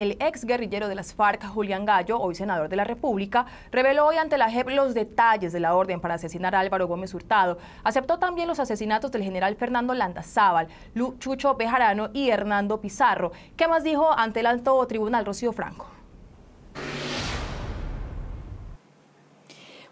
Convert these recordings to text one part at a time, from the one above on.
El ex guerrillero de las FARC, Julián Gallo, hoy senador de la República, reveló hoy ante la JEP los detalles de la orden para asesinar a Álvaro Gómez Hurtado. Aceptó también los asesinatos del general Fernando Landazábal, Chucho Bejarano y Hernando Pizarro. ¿Qué más dijo ante el alto tribunal Rocío Franco?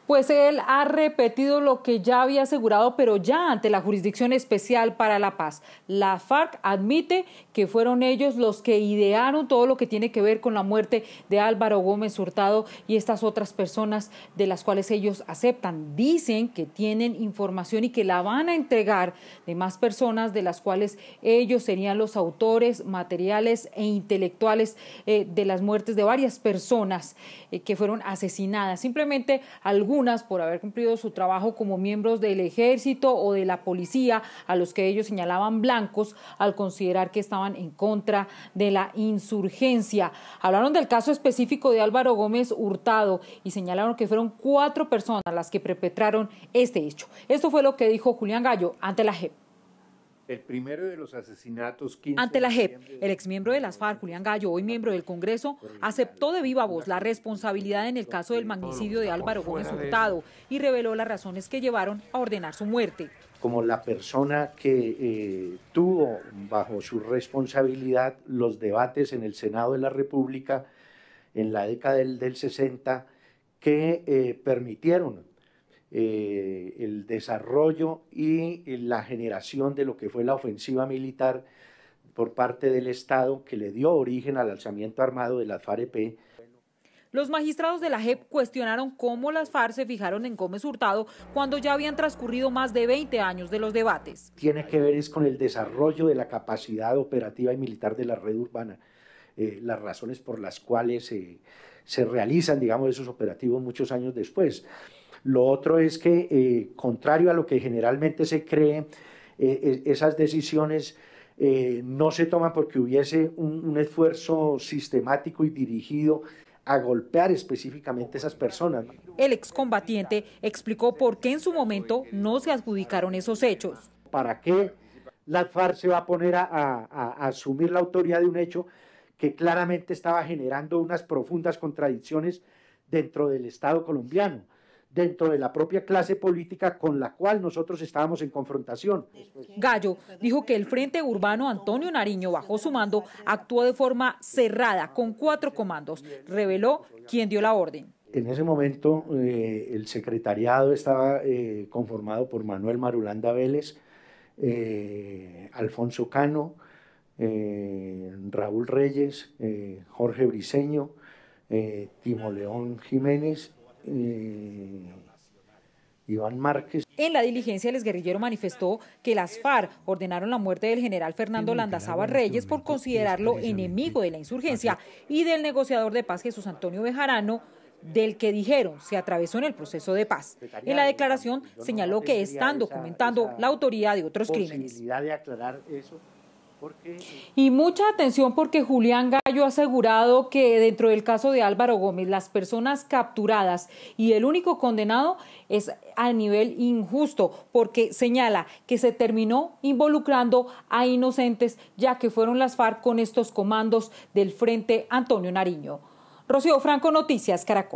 pues él ha repetido lo que ya había asegurado, pero ya ante la Jurisdicción Especial para la Paz. La FARC admite que fueron ellos los que idearon todo lo que tiene que ver con la muerte de Álvaro Gómez Hurtado y estas otras personas de las cuales ellos aceptan. Dicen que tienen información y que la van a entregar de más personas de las cuales ellos serían los autores materiales e intelectuales eh, de las muertes de varias personas eh, que fueron asesinadas. Simplemente algún por haber cumplido su trabajo como miembros del ejército o de la policía, a los que ellos señalaban blancos al considerar que estaban en contra de la insurgencia. Hablaron del caso específico de Álvaro Gómez Hurtado y señalaron que fueron cuatro personas las que perpetraron este hecho. Esto fue lo que dijo Julián Gallo ante la GEP el primero de los asesinatos. 15 Ante la JEP, el exmiembro de las FARC, Julián Gallo, hoy miembro del Congreso, aceptó de viva voz la responsabilidad en el caso del magnicidio de Álvaro Gómez Hurtado y reveló las razones que llevaron a ordenar su muerte. Como la persona que eh, tuvo bajo su responsabilidad los debates en el Senado de la República en la década del, 60 que eh, permitieron eh, el desarrollo y eh, la generación de lo que fue la ofensiva militar por parte del Estado que le dio origen al alzamiento armado de las FAREP los magistrados de la JEP cuestionaron cómo las FARC se fijaron en Gómez Hurtado cuando ya habían transcurrido más de 20 años de los debates. Tiene que ver es con el desarrollo de la capacidad operativa y militar de la red urbana, eh, las razones por las cuales se realizan, digamos, esos operativos muchos años después. Lo otro es que, eh, contrario a lo que generalmente se cree, eh, e, esas decisiones eh, no se toman porque hubiese un, esfuerzo sistemático y dirigido a golpear específicamente a esas personas. El excombatiente explicó por qué en su momento no se adjudicaron esos hechos. ¿Para qué la FARC se va a poner a, a asumir la autoría de un hecho que claramente estaba generando unas profundas contradicciones dentro del Estado colombiano? dentro de la propia clase política con la cual nosotros estábamos en confrontación. Gallo dijo que el Frente Urbano Antonio Nariño bajo su mando actuó de forma cerrada con cuatro comandos. Reveló quién dio la orden. En ese momento eh, el secretariado estaba eh, conformado por Manuel Marulanda Vélez, eh, Alfonso Cano, Raúl Reyes, Jorge Briseño, Timo León Jiménez eh, Iván Márquez. En la diligencia, el exguerrillero manifestó que las FARC ordenaron la muerte del general Fernando Landazaba Reyes por considerarlo enemigo de la insurgencia y del negociador de paz Jesús Antonio Bejarano, del que dijeron se atravesó en el proceso de paz. En la declaración señaló que están documentando la autoría de otros crímenes. Y mucha atención porque Julián Gallo ha asegurado que dentro del caso de Álvaro Gómez, las personas capturadas y el único condenado es a nivel injusto, porque señala que se terminó involucrando a inocentes, ya que fueron las FARC con estos comandos del Frente Antonio Nariño. Rocío Franco, Noticias Caracol.